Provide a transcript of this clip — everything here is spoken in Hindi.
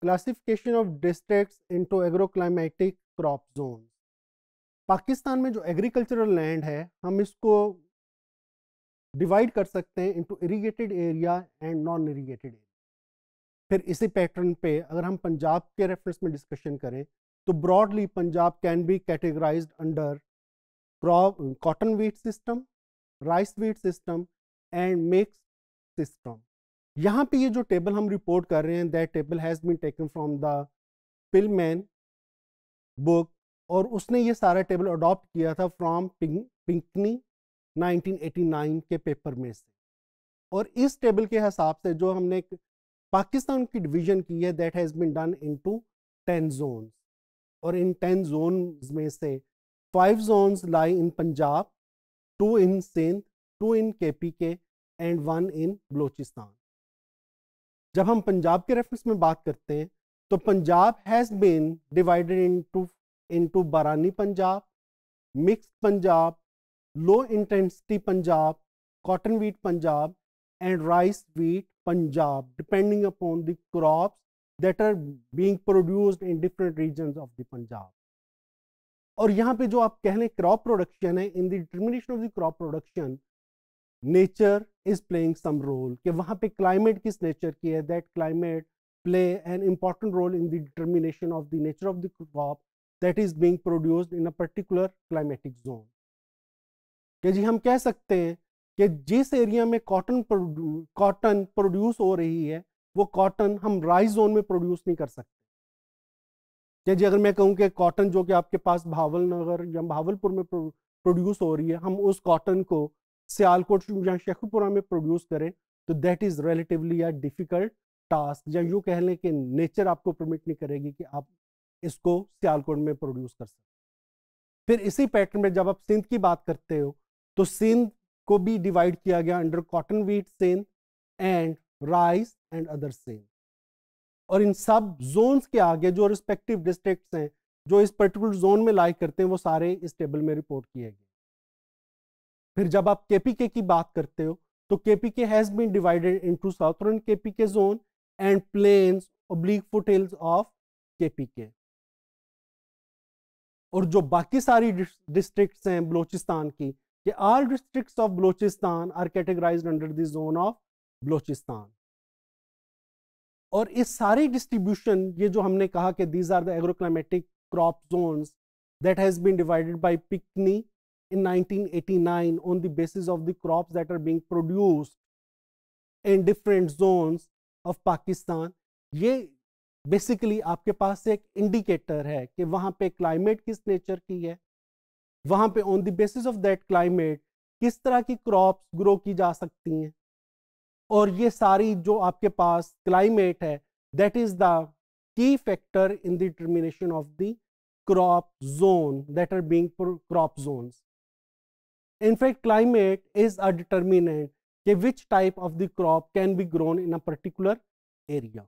Classification of districts into agroclimatic crop zone Pakistan में जो एग्रीकल्चरल लैंड है हम इसको डिवाइड कर सकते हैं into irrigated area and non irrigated area फिर इसी पैटर्न पे अगर हम पंजाब के रेफरेंस में डिस्कशन करें तो broadly Punjab can be categorize under crop cotton wheat system rice wheat system and mix system यहाँ पे ये जो टेबल हम रिपोर्ट कर रहे हैं that table has been taken from the Pilman man book और उसने ये सारा टेबल अडॉप्ट किया था फ्रॉम पिंकनी 1989 के पेपर में से और इस टेबल के हिसाब से जो हमने पाकिस्तान की डिवीजन की है that has been done into 10 zone और इन 10 जोन में से five zone lie in Punjab two in Sindh two in K P के एंड वन इन बलोचिस्तान जब हम पंजाब के रेफरेंस में बात करते हैं तो Punjab has been divided into into Barani Punjab mix Punjab low intensity Punjab cotton wheat Punjab and rice wheat Punjab depending upon the crops that are being produced in different region of the Punjab और यहाँ पे जो आप कह रहे क्रॉप प्रोडक्शन है in the determination of the crop production nature is playing some role कि वहाँ पे क्लाइमेट किस नेचर की है that climate play an important role in the determination of the nature of the crop that is being produced in a particular climatic zone क्या जी हम कह सकते हैं कि जिस एरिया में कॉटन कॉटन प्रोड्यूस हो रही है वो कॉटन हम राइस जोन में प्रोड्यूस नहीं कर सकते क्या जी अगर मैं कहूँ कि कॉटन जो कि आपके पास भावल नगर या भावलपुर में प्रोड्यूस हो रही है हम उस कॉटन को सियालकोट या शेखुपुरा में प्रोड्यूस करें तो दैट इज़ रिलेटिवली या डिफ़िकल्ट टास्क या यूँ कह लें कि नेचर आपको परमिट नहीं करेगी कि आप इसको सियालकोट में प्रोड्यूस कर सकें फिर इसी पैटर्न में जब आप सिंध की बात करते हो तो सिंध को भी डिवाइड किया गया under cotton wheat Sindh and rice and other Sindh और इन सब जोन्स के आगे जो रिस्पेक्टिव डिस्ट्रिक्ट्स हैं जो इस पर्टिकुलर जोन में लाइक करते हैं वो सारे इस टेबल में रिपोर्ट किए गए फिर जब आप केपीके की बात करते हो तो KPK has been divided into southern KPK zone and plains oblique foothills of KPK और जो बाकी सारी डिस्ट्रिक्ट्स हैं बलूचिस्तान की कि all districts of Balochistan are categorized under the zone of Balochistan और इस सारी डिस्ट्रीब्यूशन ये जो हमने कहा कि these are the agroclimatic crop zones that has been divided by Pickney in 1989 on the basis of the crops that are being produced in different zones of Pakistan. ये basically आपके पास एक indicator है कि वहाँ पे climate किस nature की है वहाँ पे on the basis of that climate किस तरह की crops grow की जा सकती हैं और ये सारी जो आपके पास climate है that is the key factor in the determination of the crop zone that are being crop zones In fact, climate is a determinant which type of the crop can be grown in a particular area.